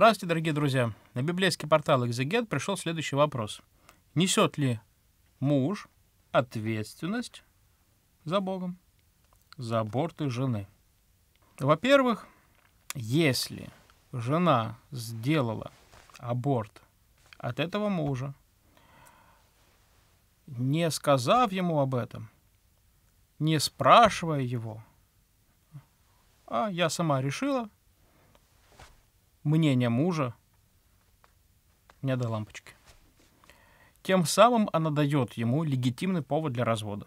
Здравствуйте, дорогие друзья. На библейский портал «Экзегет» пришел следующий вопрос. Несет ли муж ответственность за Богом, за аборты жены? Во-первых, если жена сделала аборт от этого мужа, не сказав ему об этом, не спрашивая его, а я сама решила, мнение мужа, не до лампочки. Тем самым она дает ему легитимный повод для развода.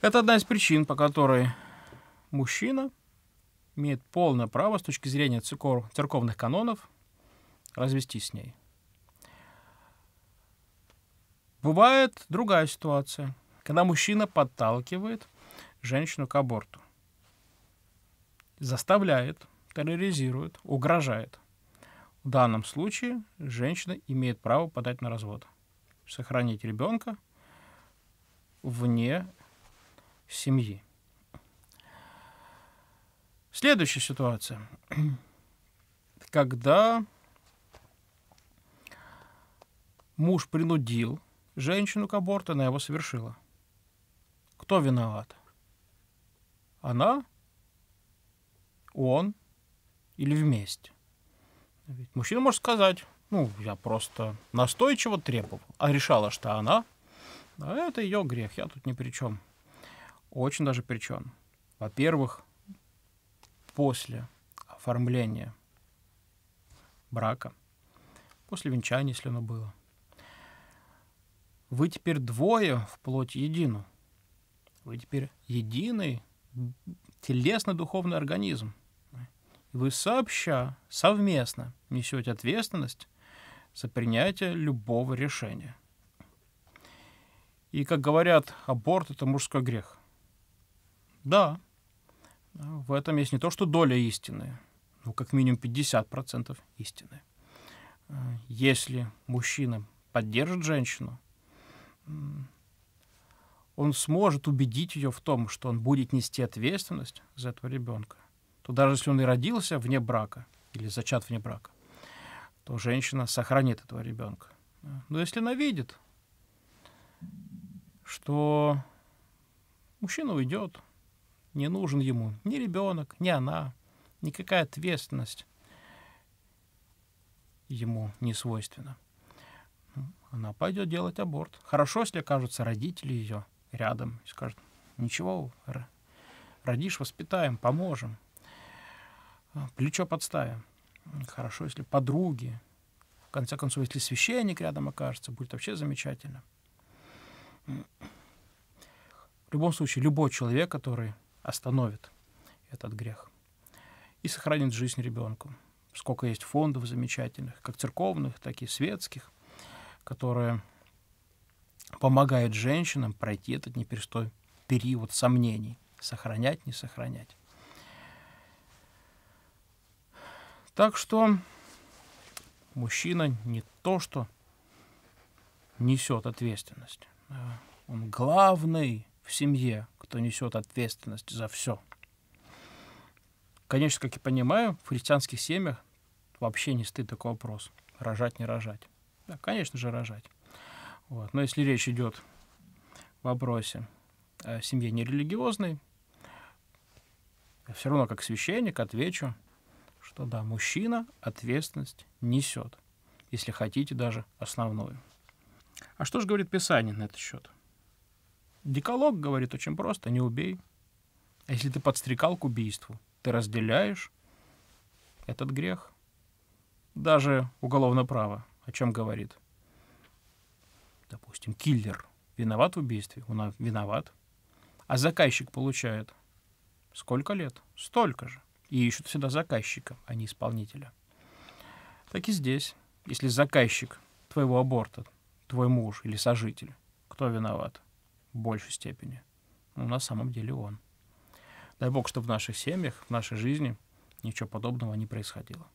Это одна из причин, по которой мужчина имеет полное право с точки зрения церков, церковных канонов развестись с ней. Бывает другая ситуация, когда мужчина подталкивает женщину к аборту, заставляет, терроризирует, угрожает – в данном случае женщина имеет право подать на развод. Сохранить ребенка вне семьи. Следующая ситуация. Когда муж принудил женщину к аборту, она его совершила. Кто виноват? Она? Он? Или вместе? А мужчина может сказать, ну, я просто настойчиво требовал, а решала, что она, а это ее грех, я тут ни при чем. Очень даже при чем. Во-первых, после оформления брака, после венчания, если оно было, вы теперь двое в вплоть едину. Вы теперь единый телесно-духовный организм вы сообща, совместно несете ответственность за принятие любого решения. И, как говорят, аборт — это мужской грех. Да, в этом есть не то, что доля истины, но как минимум 50% истины. Если мужчина поддержит женщину, он сможет убедить ее в том, что он будет нести ответственность за этого ребенка то даже если он и родился вне брака или зачат вне брака, то женщина сохранит этого ребенка. Но если она видит, что мужчина уйдет, не нужен ему ни ребенок, ни она, никакая ответственность ему не свойственна. Ну, она пойдет делать аборт. Хорошо, если окажутся родители ее рядом и скажут, ничего, родишь, воспитаем, поможем. А, плечо подставим. Хорошо, если подруги. В конце концов, если священник рядом окажется, будет вообще замечательно. В любом случае, любой человек, который остановит этот грех и сохранит жизнь ребенку. Сколько есть фондов замечательных, как церковных, так и светских, которые помогают женщинам пройти этот непростой период сомнений, сохранять, не сохранять. Так что мужчина не то что несет ответственность. А он главный в семье, кто несет ответственность за все. Конечно, как я понимаю, в христианских семьях вообще не стоит такой вопрос. Рожать, не рожать. Да, конечно же, рожать. Вот. Но если речь идет в вопросе о семье нерелигиозной, все равно как священник отвечу – что да, мужчина ответственность несет, если хотите, даже основную. А что же говорит Писание на этот счет? Деколог говорит очень просто, не убей. А если ты подстрекал к убийству, ты разделяешь этот грех. Даже уголовное право о чем говорит. Допустим, киллер виноват в убийстве, он виноват. А заказчик получает сколько лет? Столько же и ищут всегда заказчика, а не исполнителя. Так и здесь. Если заказчик твоего аборта, твой муж или сожитель, кто виноват? В большей степени. Ну, на самом деле он. Дай бог, чтобы в наших семьях, в нашей жизни ничего подобного не происходило.